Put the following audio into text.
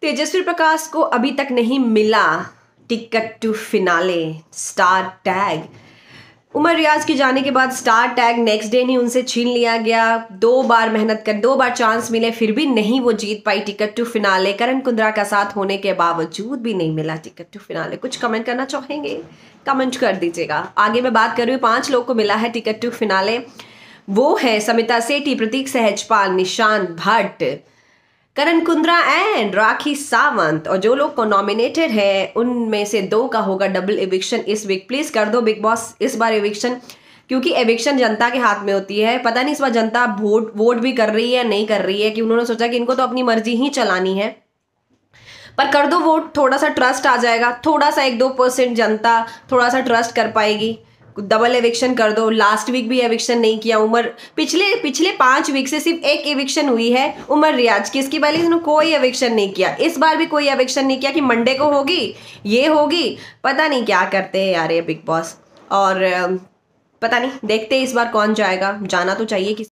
तेजस्वी प्रकाश को अभी तक नहीं मिला ticket to finale star tag Umar Riaz के जाने के बाद स्टार टैग नेक्स्ट डे नहीं उनसे छीन लिया गया दो बार मेहनत कर दो बार चांस मिले फिर भी नहीं वो जीत पाई ticket to finale Karan Kundra का साथ होने के बावजूद भी नहीं मिला टिकट टू फिनाले कुछ कमेंट करना चाहेंगे कमेंट कर दीजिएगा आगे मैं बात करूँ पांच लोग को मिला है टिकट टू फिनाले वो है समिता सेठी प्रतीक सहजपाल निशांत भट्ट करण कुंद्रा एंड राखी सावंत और जो लोग को नॉमिनेटेड है उनमें से दो का होगा डबल एविक्शन इस वीक प्लीज कर दो बिग बॉस इस बार एविक्शन क्योंकि एविक्शन जनता के हाथ में होती है पता नहीं इस बार जनता वोट वोट भी कर रही है नहीं कर रही है कि उन्होंने सोचा कि इनको तो अपनी मर्जी ही चलानी है पर कर दो वोट थोड़ा सा ट्रस्ट आ जाएगा थोड़ा सा एक दो परसेंट जनता थोड़ा सा ट्रस्ट कर पाएगी डबल एविक्शन कर दो लास्ट वीक भी एविक्शन नहीं किया उमर पिछले पिछले पांच वीक से सिर्फ एक एविक्शन हुई है उमर रियाज की इसकी पहले इसने कोई एविक्शन नहीं किया इस बार भी कोई एविक्शन नहीं किया कि मंडे को होगी ये होगी पता नहीं क्या करते हैं यार ये बिग बॉस और पता नहीं देखते इस बार कौन जाएगा जाना तो चाहिए किस